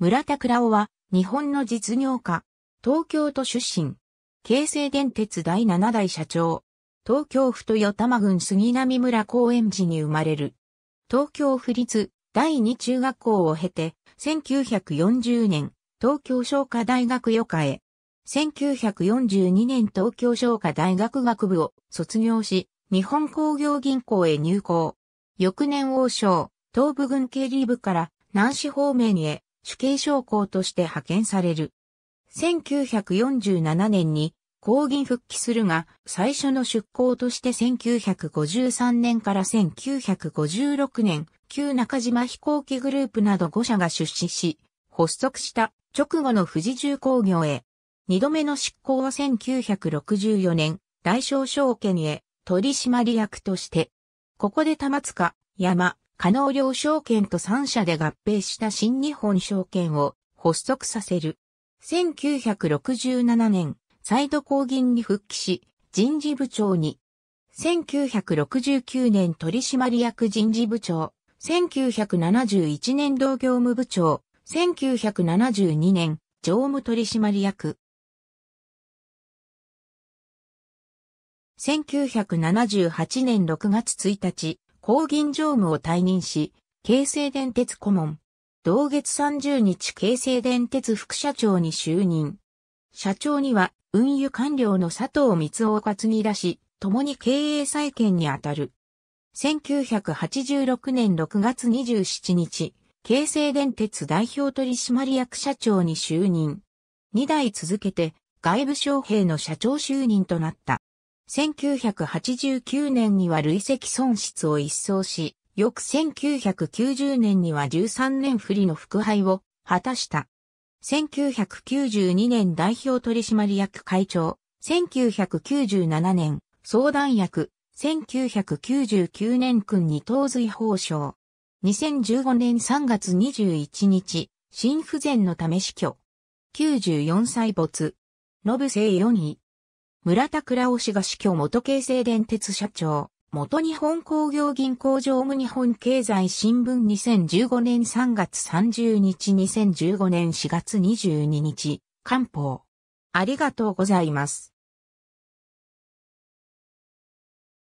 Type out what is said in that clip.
村田倉夫は、日本の実業家、東京都出身、京成電鉄第七代社長、東京府豊玉郡杉並村公園寺に生まれる。東京府立第二中学校を経て、1940年、東京商科大学予科へ。1942年東京商科大学学部を卒業し、日本工業銀行へ入校。翌年王将、東部軍経理部から南市方面へ主刑将校として派遣される。1947年に抗議復帰するが、最初の出向として1953年から1956年、旧中島飛行機グループなど5社が出資し、発足した直後の富士重工業へ。二度目の執行は1964年、大正証券へ取締役として、ここで玉塚、山、加納両証券と3社で合併した新日本証券を発足させる。1967年、再度公銀に復帰し、人事部長に。1969年取締役人事部長。1971年同業務部長。1972年、常務取締役。1978年6月1日、公銀常務を退任し、京成電鉄顧問。同月30日京成電鉄副社長に就任。社長には運輸官僚の佐藤光を担ぎ出し、共に経営再建にあたる。1986年6月27日、京成電鉄代表取締役社長に就任。2代続けて外部将兵の社長就任となった。1989年には累積損失を一掃し、翌1990年には13年不利の副敗を果たした。1992年代表取締役会長、1997年相談役、1999年君に東髄報奨。2015年3月21日、心不全のため死去。94歳没。ノブ生4位。村田倉尾氏が死去元京成電鉄社長、元日本工業銀行常務日本経済新聞2015年3月30日2015年4月22日、官報。ありがとうございます。